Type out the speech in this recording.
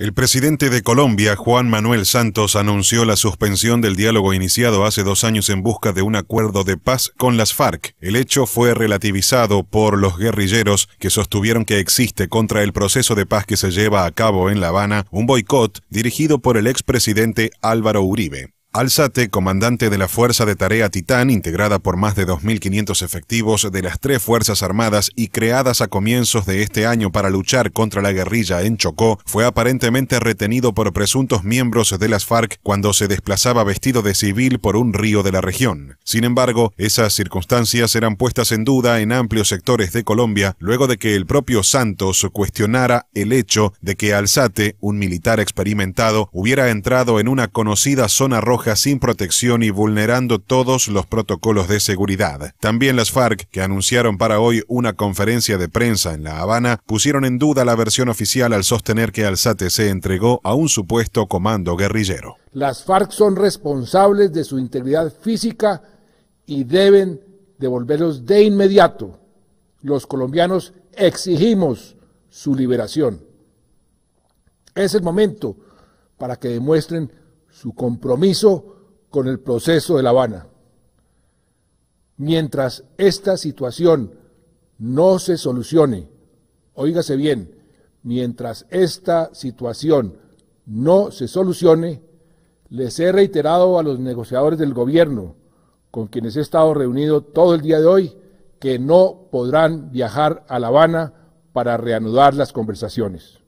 El presidente de Colombia, Juan Manuel Santos, anunció la suspensión del diálogo iniciado hace dos años en busca de un acuerdo de paz con las FARC. El hecho fue relativizado por los guerrilleros que sostuvieron que existe contra el proceso de paz que se lleva a cabo en La Habana un boicot dirigido por el expresidente Álvaro Uribe. Alzate, comandante de la Fuerza de Tarea Titán, integrada por más de 2.500 efectivos de las tres Fuerzas Armadas y creadas a comienzos de este año para luchar contra la guerrilla en Chocó, fue aparentemente retenido por presuntos miembros de las FARC cuando se desplazaba vestido de civil por un río de la región. Sin embargo, esas circunstancias eran puestas en duda en amplios sectores de Colombia luego de que el propio Santos cuestionara el hecho de que Alzate, un militar experimentado, hubiera entrado en una conocida zona roja sin protección y vulnerando todos los protocolos de seguridad. También las FARC, que anunciaron para hoy una conferencia de prensa en La Habana, pusieron en duda la versión oficial al sostener que Alzate se entregó a un supuesto comando guerrillero. Las FARC son responsables de su integridad física y deben devolverlos de inmediato. Los colombianos exigimos su liberación. Es el momento para que demuestren su compromiso con el proceso de La Habana. Mientras esta situación no se solucione, oígase bien, mientras esta situación no se solucione, les he reiterado a los negociadores del gobierno, con quienes he estado reunido todo el día de hoy, que no podrán viajar a La Habana para reanudar las conversaciones.